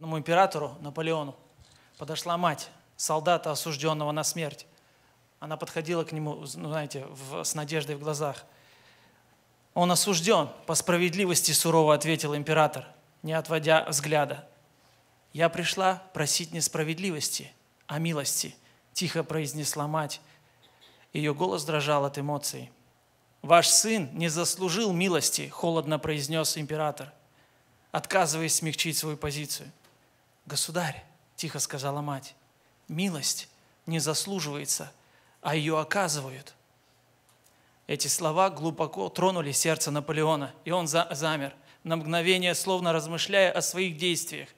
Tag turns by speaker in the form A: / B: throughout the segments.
A: одному императору Наполеону подошла мать солдата, осужденного на смерть. Она подходила к нему, ну, знаете, в, с надеждой в глазах. «Он осужден, по справедливости сурово ответил император, не отводя взгляда. Я пришла просить не справедливости, а милости», – тихо произнесла мать. Ее голос дрожал от эмоций. «Ваш сын не заслужил милости», – холодно произнес император, отказываясь смягчить свою позицию. Государь, тихо сказала мать, милость не заслуживается, а ее оказывают. Эти слова глубоко тронули сердце Наполеона, и он за замер, на мгновение словно размышляя о своих действиях.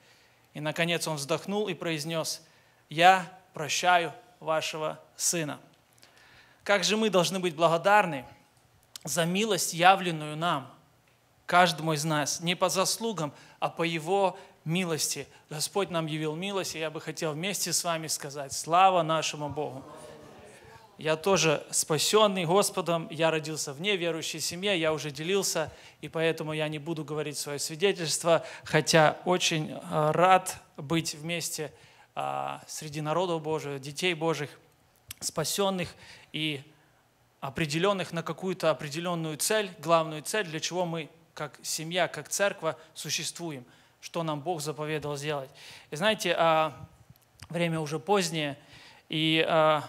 A: И, наконец, он вздохнул и произнес, «Я прощаю вашего сына». Как же мы должны быть благодарны за милость, явленную нам, каждому из нас, не по заслугам, а по его милости. Господь нам явил милость, и я бы хотел вместе с вами сказать «Слава нашему Богу!» Я тоже спасенный Господом, я родился в неверующей семье, я уже делился, и поэтому я не буду говорить свое свидетельство, хотя очень э, рад быть вместе а, среди народов Божьих, детей Божьих, спасенных и определенных на какую-то определенную цель, главную цель, для чего мы как семья, как церковь существуем – что нам Бог заповедал сделать. И знаете, а, время уже позднее, и а,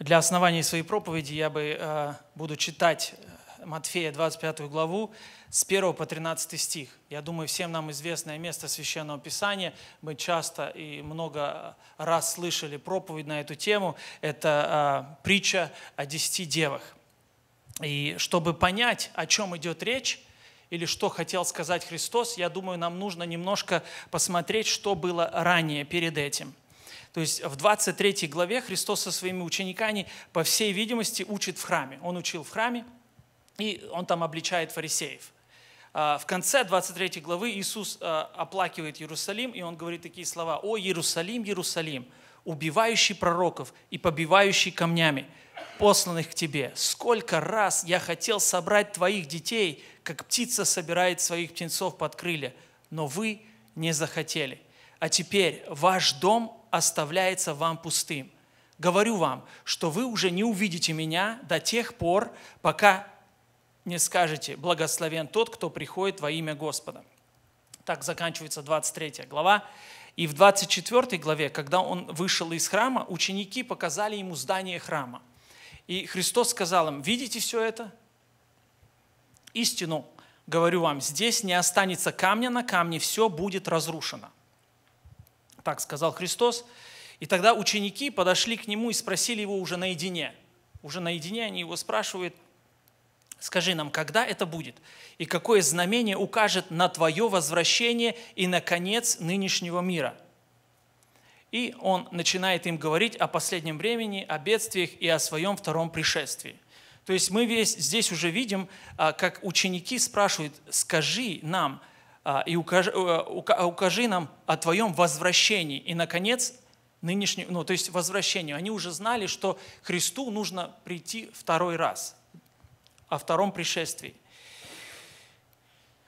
A: для основания своей проповеди я бы а, буду читать э, Матфея 25 главу с 1 по 13 стих. Я думаю, всем нам известное место Священного Писания. Мы часто и много раз слышали проповедь на эту тему. Это э, притча о десяти девах. И чтобы понять, о чем идет речь, или что хотел сказать Христос, я думаю, нам нужно немножко посмотреть, что было ранее перед этим. То есть в 23 главе Христос со своими учениками, по всей видимости, учит в храме. Он учил в храме, и он там обличает фарисеев. А, в конце 23 главы Иисус а, оплакивает Иерусалим, и он говорит такие слова. «О, Иерусалим, Иерусалим, убивающий пророков и побивающий камнями, посланных к тебе. Сколько раз я хотел собрать твоих детей, как птица собирает своих птенцов под крылья, но вы не захотели. А теперь ваш дом оставляется вам пустым. Говорю вам, что вы уже не увидите меня до тех пор, пока не скажете «Благословен тот, кто приходит во имя Господа». Так заканчивается 23 глава. И в 24 главе, когда он вышел из храма, ученики показали ему здание храма. И Христос сказал им, видите все это? Истину говорю вам, здесь не останется камня на камне, все будет разрушено. Так сказал Христос. И тогда ученики подошли к нему и спросили его уже наедине. Уже наедине они его спрашивают – Скажи нам, когда это будет, и какое знамение укажет на твое возвращение и на конец нынешнего мира. И он начинает им говорить о последнем времени, о бедствиях и о своем втором пришествии. То есть мы весь здесь уже видим, а, как ученики спрашивают, скажи нам а, и укажи, а, укажи нам о твоем возвращении и, наконец, нынешнем, ну, то есть возвращению. Они уже знали, что Христу нужно прийти второй раз – о втором пришествии.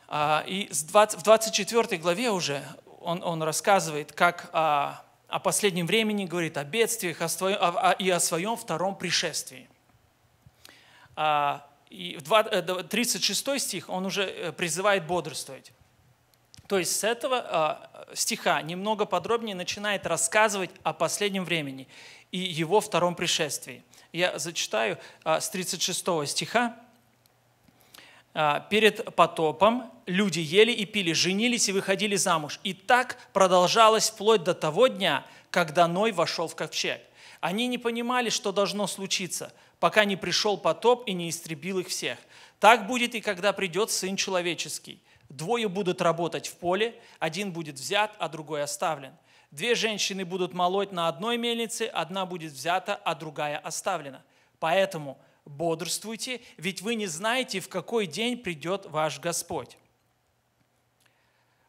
A: А, и в 24 главе уже он, он рассказывает, как о, а, о последнем времени, говорит о бедствиях о своем, о, о, и о своем втором пришествии. А, и в 36 э, стих он уже э, призывает бодрствовать. То есть с этого стиха немного подробнее начинает рассказывать о последнем времени и его втором пришествии. Я зачитаю с 36 стиха. А, перед потопом люди ели и пили, женились и выходили замуж. И так продолжалось вплоть до того дня, когда Ной вошел в ковчег. Они не понимали, что должно случиться, пока не пришел потоп и не истребил их всех. Так будет и когда придет Сын Человеческий. Двое будут работать в поле, один будет взят, а другой оставлен. Две женщины будут молоть на одной мельнице, одна будет взята, а другая оставлена. Поэтому – бодрствуйте, ведь вы не знаете, в какой день придет ваш Господь.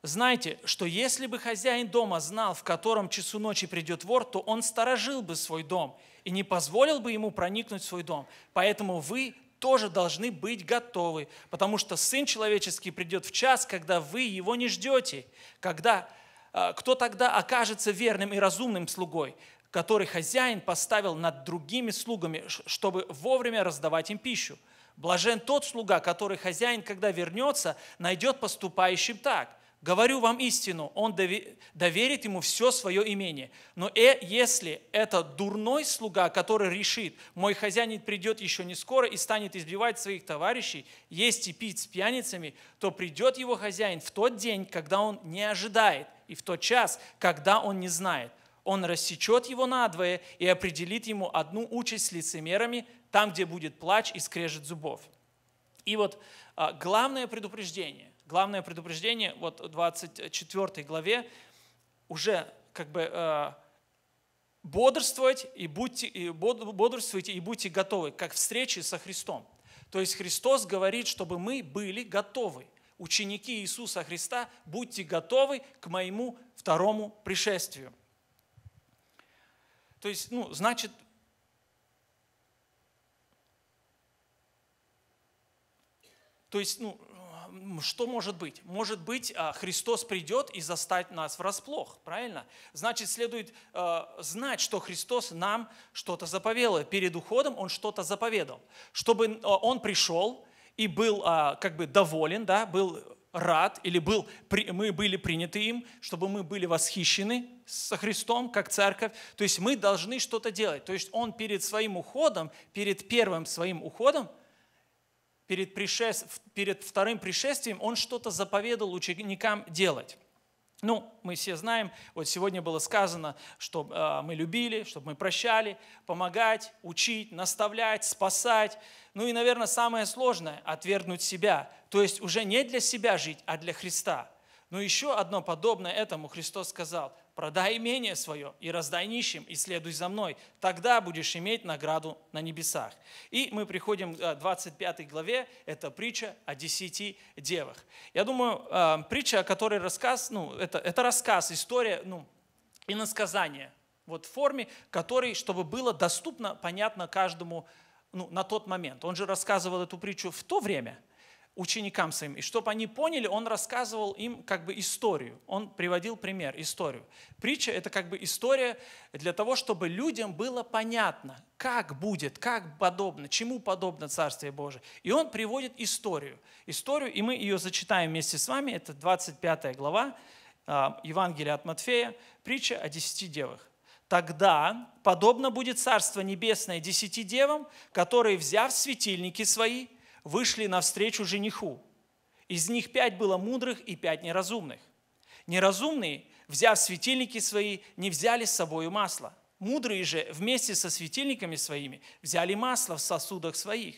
A: Знайте, что если бы хозяин дома знал, в котором часу ночи придет вор, то он сторожил бы свой дом и не позволил бы ему проникнуть в свой дом. Поэтому вы тоже должны быть готовы, потому что Сын Человеческий придет в час, когда вы его не ждете, когда э, кто тогда окажется верным и разумным слугой, который хозяин поставил над другими слугами, чтобы вовремя раздавать им пищу. Блажен тот слуга, который хозяин, когда вернется, найдет поступающим так. Говорю вам истину, он доверит ему все свое имение. Но э, если это дурной слуга, который решит, мой хозяин придет еще не скоро и станет избивать своих товарищей, есть и пить с пьяницами, то придет его хозяин в тот день, когда он не ожидает, и в тот час, когда он не знает. Он рассечет его надвое и определит ему одну участь с лицемерами, там, где будет плач и скрежет зубов. И вот а, главное предупреждение, главное предупреждение, вот в 24 главе уже как бы а, бодрствовать и будьте, и бодрствуйте и будьте готовы, как встречи со Христом. То есть Христос говорит, чтобы мы были готовы. Ученики Иисуса Христа, будьте готовы к моему второму пришествию. То есть, ну, значит, то есть, ну, что может быть? Может быть, а, Христос придет и застать нас врасплох, правильно? Значит, следует а, знать, что Христос нам что-то заповедал. Перед уходом Он что-то заповедал. Чтобы а, Он пришел и был как бы доволен, да, был рад или был, мы были приняты им, чтобы мы были восхищены со Христом, как церковь. То есть мы должны что-то делать. То есть он перед своим уходом, перед первым своим уходом, перед, пришествием, перед вторым пришествием, он что-то заповедал ученикам делать. Ну, мы все знаем, вот сегодня было сказано, что э, мы любили, чтобы мы прощали, помогать, учить, наставлять, спасать. Ну и, наверное, самое сложное – отвергнуть себя. То есть уже не для себя жить, а для Христа. Но еще одно подобное этому Христос сказал продай имение свое и раздай нищим, и следуй за мной, тогда будешь иметь награду на небесах. И мы приходим к 25 э, главе, это притча о десяти девах. Я думаю, э, притча, о которой рассказ, ну, это, это рассказ, история, ну, и насказание, вот в форме, который чтобы было доступно, понятно каждому ну, на тот момент. Он же рассказывал эту притчу в то время – ученикам своим. И чтобы они поняли, он рассказывал им как бы историю. Он приводил пример, историю. Притча – это как бы история для того, чтобы людям было понятно, как будет, как подобно, чему подобно Царствие Божие. И он приводит историю. Историю, и мы ее зачитаем вместе с вами. Это 25 глава а, Евангелия от Матфея, притча о десяти девах. «Тогда подобно будет Царство Небесное десяти девам, которые, взяв светильники свои – вышли навстречу жениху. Из них пять было мудрых и пять неразумных. Неразумные, взяв светильники свои, не взяли с собой масла. Мудрые же вместе со светильниками своими взяли масло в сосудах своих.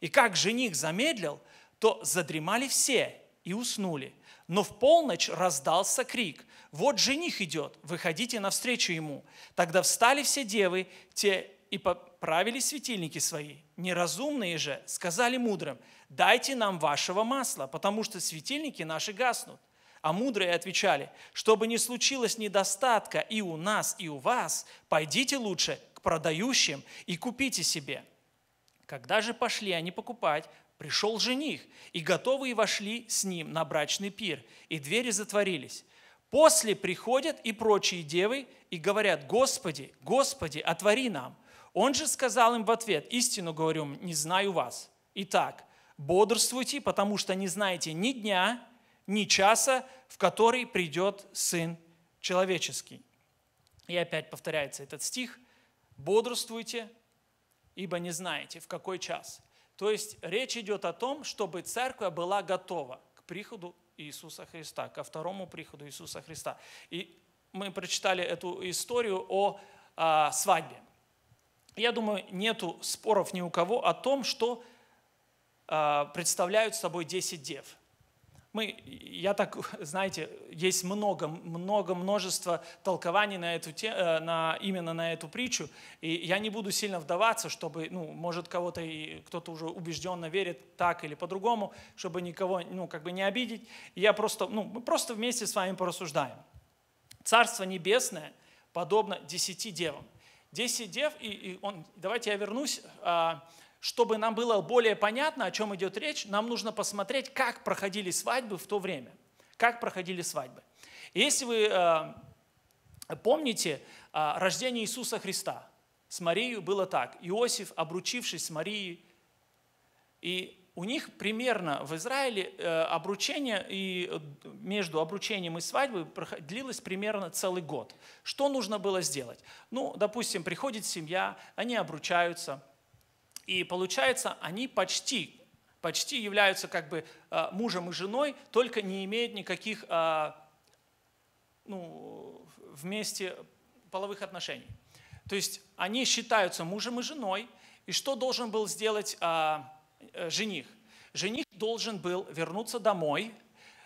A: И как жених замедлил, то задремали все и уснули. Но в полночь раздался крик. «Вот жених идет, выходите навстречу ему». Тогда встали все девы, те и поправили светильники свои. Неразумные же сказали мудрым, дайте нам вашего масла, потому что светильники наши гаснут. А мудрые отвечали, чтобы не случилось недостатка и у нас, и у вас, пойдите лучше к продающим и купите себе. Когда же пошли они покупать, пришел жених, и готовые вошли с ним на брачный пир, и двери затворились. После приходят и прочие девы и говорят, «Господи, Господи, отвори нам!» Он же сказал им в ответ, истину говорю, не знаю вас. Итак, бодрствуйте, потому что не знаете ни дня, ни часа, в который придет Сын Человеческий. И опять повторяется этот стих. Бодрствуйте, ибо не знаете, в какой час. То есть речь идет о том, чтобы церковь была готова к приходу Иисуса Христа, ко второму приходу Иисуса Христа. И мы прочитали эту историю о, о а, свадьбе я думаю, нету споров ни у кого о том, что а, представляют собой 10 дев. Мы, я так, знаете, есть много, много, множество толкований на эту, э, на, именно на эту притчу, и я не буду сильно вдаваться, чтобы, ну, может, кого-то и кто-то уже убежденно верит так или по-другому, чтобы никого, ну, как бы не обидеть. я просто, ну, мы просто вместе с вами порассуждаем. Царство Небесное подобно десяти девам – 10 дев, и, и он, давайте я вернусь, а, чтобы нам было более понятно, о чем идет речь, нам нужно посмотреть, как проходили свадьбы в то время. Как проходили свадьбы. И если вы а, помните а, рождение Иисуса Христа, с Марией было так. Иосиф, обручившись с Марией, и у них примерно в Израиле э, обручение и э, между обручением и свадьбой длилось примерно целый год. Что нужно было сделать? Ну, допустим, приходит семья, они обручаются, и получается, они почти, почти являются как бы э, мужем и женой, только не имеют никаких ну, вместе половых отношений. То есть они считаются мужем и женой, и что должен был сделать Э, жених. Жених должен был вернуться домой.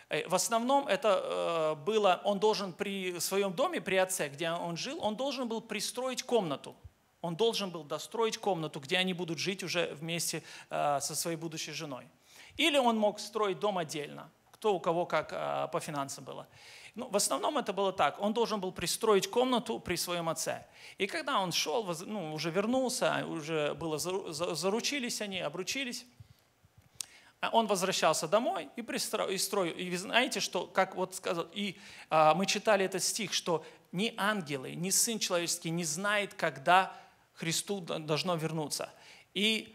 A: Э, в основном это э, было, он должен при своем доме, при отце, где он жил, он должен был пристроить комнату. Он должен был достроить комнату, где они будут жить уже вместе со своей будущей женой. Или он мог строить дом отдельно, кто у кого как по финансам было. Ну, в основном это было так. Он должен был пристроить комнату при своем отце. И когда он шел, ну, уже вернулся, уже было, заручились они, обручились, а он возвращался домой и пристроил, и вы знаете, что, как вот сказал, и а, мы читали этот стих, что ни ангелы, ни Сын Человеческий не знает, когда Христу должно вернуться. И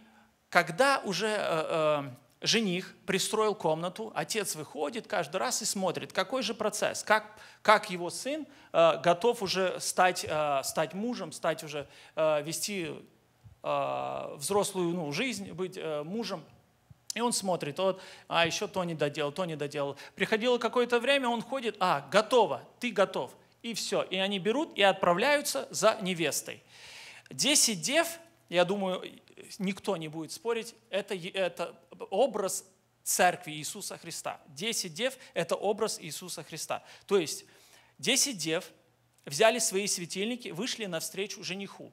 A: когда уже... А, а, жених пристроил комнату, отец выходит каждый раз и смотрит, какой же процесс, как, как его сын э, готов уже стать, э, стать мужем, стать уже, э, вести э, взрослую ну, жизнь, быть э, мужем. И он смотрит, вот, а еще то не доделал, то не доделал. Приходило какое-то время, он ходит, а, готово, ты готов. И все. И они берут и отправляются за невестой. Десять дев, я думаю, никто не будет спорить, это, это образ церкви Иисуса Христа. Десять дев – это образ Иисуса Христа. То есть десять дев взяли свои светильники, вышли навстречу жениху.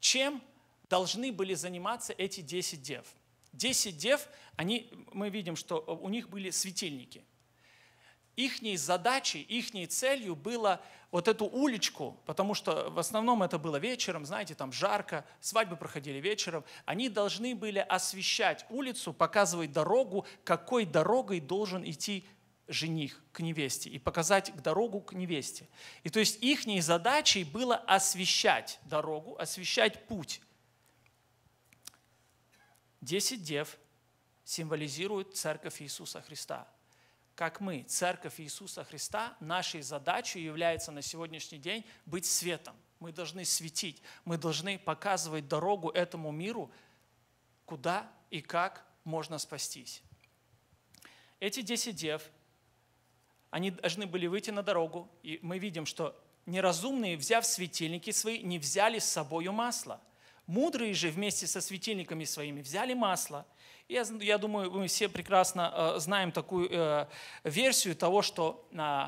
A: Чем должны были заниматься эти десять дев? Десять дев, они, мы видим, что у них были светильники – Ихней задачей, ихней целью было вот эту уличку, потому что в основном это было вечером, знаете, там жарко, свадьбы проходили вечером. Они должны были освещать улицу, показывать дорогу, какой дорогой должен идти жених к невесте и показать дорогу к невесте. И то есть ихней задачей было освещать дорогу, освещать путь. Десять дев символизирует церковь Иисуса Христа – как мы, Церковь Иисуса Христа, нашей задачей является на сегодняшний день быть светом. Мы должны светить, мы должны показывать дорогу этому миру, куда и как можно спастись. Эти 10 дев, они должны были выйти на дорогу, и мы видим, что неразумные, взяв светильники свои, не взяли с собою масло – Мудрые же вместе со светильниками своими взяли масло. Я, я думаю, мы все прекрасно э, знаем такую э, версию того, что э,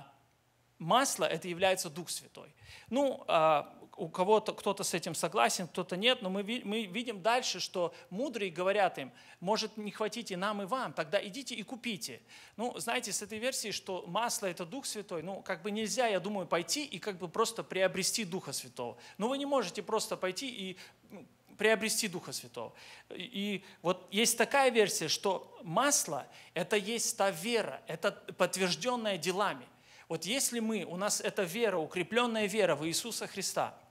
A: масло это является Дух Святой. Ну, а, у кого-то кто-то с этим согласен, кто-то нет, но мы, мы видим дальше, что мудрые говорят им, может не хватить и нам, и вам, тогда идите и купите. Ну, знаете, с этой версией, что масло – это Дух Святой, ну, как бы нельзя, я думаю, пойти и как бы просто приобрести Духа Святого. Но вы не можете просто пойти и ну, приобрести Духа Святого. И вот есть такая версия, что масло – это есть та вера, это подтвержденная делами. Вот если мы, у нас эта вера, укрепленная вера в Иисуса Христа –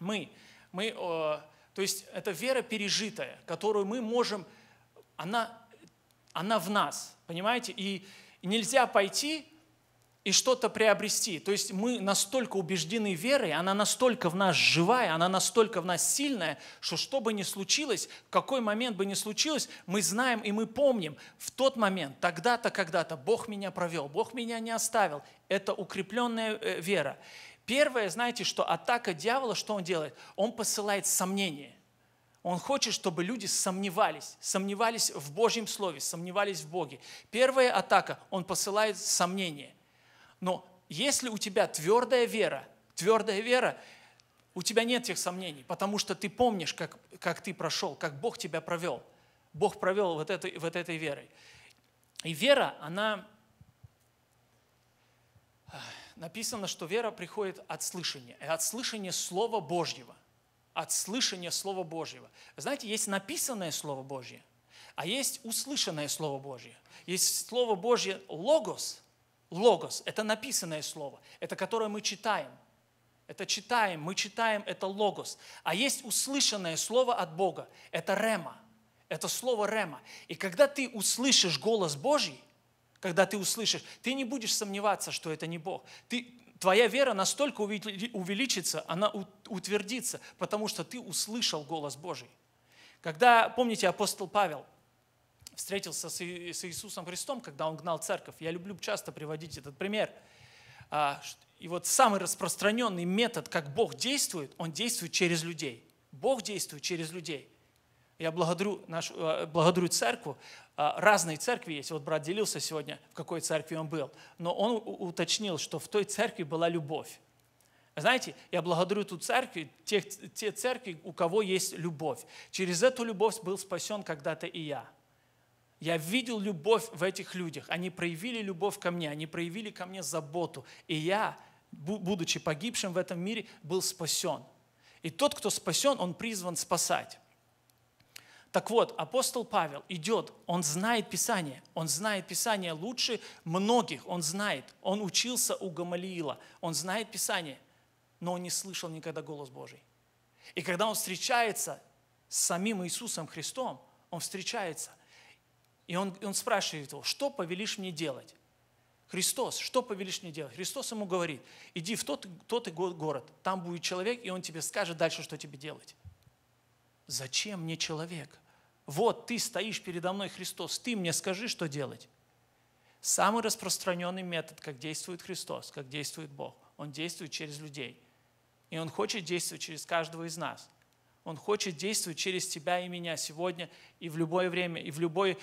A: мы, мы, э, то есть это вера пережитая, которую мы можем, она, она в нас, понимаете? И нельзя пойти и что-то приобрести. То есть мы настолько убеждены верой, она настолько в нас живая, она настолько в нас сильная, что что бы ни случилось, в какой момент бы ни случилось, мы знаем и мы помним, в тот момент, тогда-то, когда-то Бог меня провел, Бог меня не оставил. Это укрепленная э, вера. Первое, знаете, что атака дьявола, что он делает? Он посылает сомнения. Он хочет, чтобы люди сомневались, сомневались в Божьем Слове, сомневались в Боге. Первая атака, он посылает сомнения. Но если у тебя твердая вера, твердая вера, у тебя нет тех сомнений, потому что ты помнишь, как, как ты прошел, как Бог тебя провел. Бог провел вот этой, вот этой верой. И вера, она написано, что вера приходит от слышания, и от слышания Слова Божьего. От слышания Слова Божьего. Знаете, есть написанное Слово Божье, а есть услышанное Слово Божье. Есть Слово Божье «логос». «Логос» – это написанное Слово, это которое мы читаем. Это читаем, мы читаем, это «логос». А есть услышанное Слово от Бога, это «рема». Это слово «рема». И когда ты услышишь голос Божий, когда ты услышишь, ты не будешь сомневаться, что это не Бог. Ты, твоя вера настолько увеличится, она утвердится, потому что ты услышал голос Божий. Когда, помните, апостол Павел встретился с Иисусом Христом, когда он гнал церковь, я люблю часто приводить этот пример, а, и вот самый распространенный метод, как Бог действует, он действует через людей. Бог действует через людей. Я благодарю, нашу, а, благодарю церковь а, разные церкви есть. Вот брат делился сегодня, в какой церкви он был. Но он уточнил, что в той церкви была любовь. Знаете, я благодарю ту церковь, те, те церкви, у кого есть любовь. Через эту любовь был спасен когда-то и я. Я видел любовь в этих людях. Они проявили любовь ко мне, они проявили ко мне заботу. И я, будучи погибшим в этом мире, был спасен. И тот, кто спасен, он призван спасать. Так вот, апостол Павел идет, он знает Писание, он знает Писание лучше многих, он знает, он учился у Гамалиила, он знает Писание, но он не слышал никогда голос Божий. И когда он встречается с самим Иисусом Христом, он встречается, и он, он спрашивает его, что повелишь мне делать? Христос, что повелишь мне делать? Христос ему говорит, иди в тот, тот и город, там будет человек, и он тебе скажет дальше, что тебе делать зачем мне человек? Вот ты стоишь передо мной, Христос, ты мне скажи, что делать. Самый распространенный метод, как действует Христос, как действует Бог, он действует через людей. И он хочет действовать через каждого из нас. Он хочет действовать через тебя и меня сегодня и в любое время, и в, любой, э,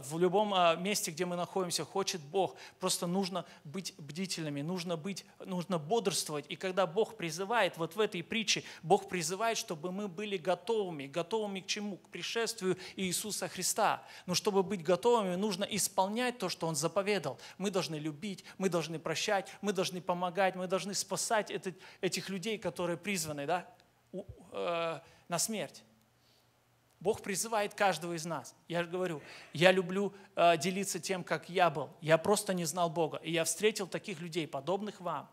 A: в любом э, месте, где мы находимся, хочет Бог. Просто нужно быть бдительными, нужно, быть, нужно бодрствовать. И когда Бог призывает, вот в этой притче, Бог призывает, чтобы мы были готовыми. Готовыми к чему? К пришествию Иисуса Христа. Но чтобы быть готовыми, нужно исполнять то, что Он заповедал. Мы должны любить, мы должны прощать, мы должны помогать, мы должны спасать этот, этих людей, которые призваны, да? э, на смерть. Бог призывает каждого из нас. Я же говорю, я люблю э, делиться тем, как я был. Я просто не знал Бога. И я встретил таких людей, подобных вам,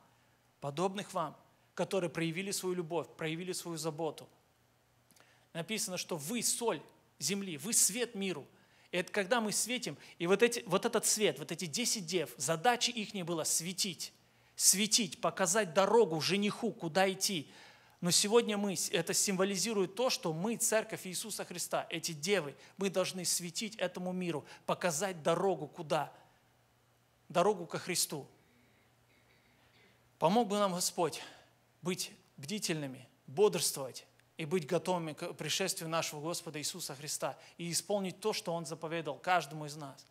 A: подобных вам, которые проявили свою любовь, проявили свою заботу. Написано, что вы соль земли, вы свет миру. И это когда мы светим, и вот, эти, вот этот свет, вот эти 10 дев, задача их не была светить, светить, показать дорогу жениху, куда идти, но сегодня мы, это символизирует то, что мы, Церковь Иисуса Христа, эти девы, мы должны светить этому миру, показать дорогу куда? Дорогу ко Христу. Помог бы нам Господь быть бдительными, бодрствовать и быть готовыми к пришествию нашего Господа Иисуса Христа и исполнить то, что Он заповедал каждому из нас.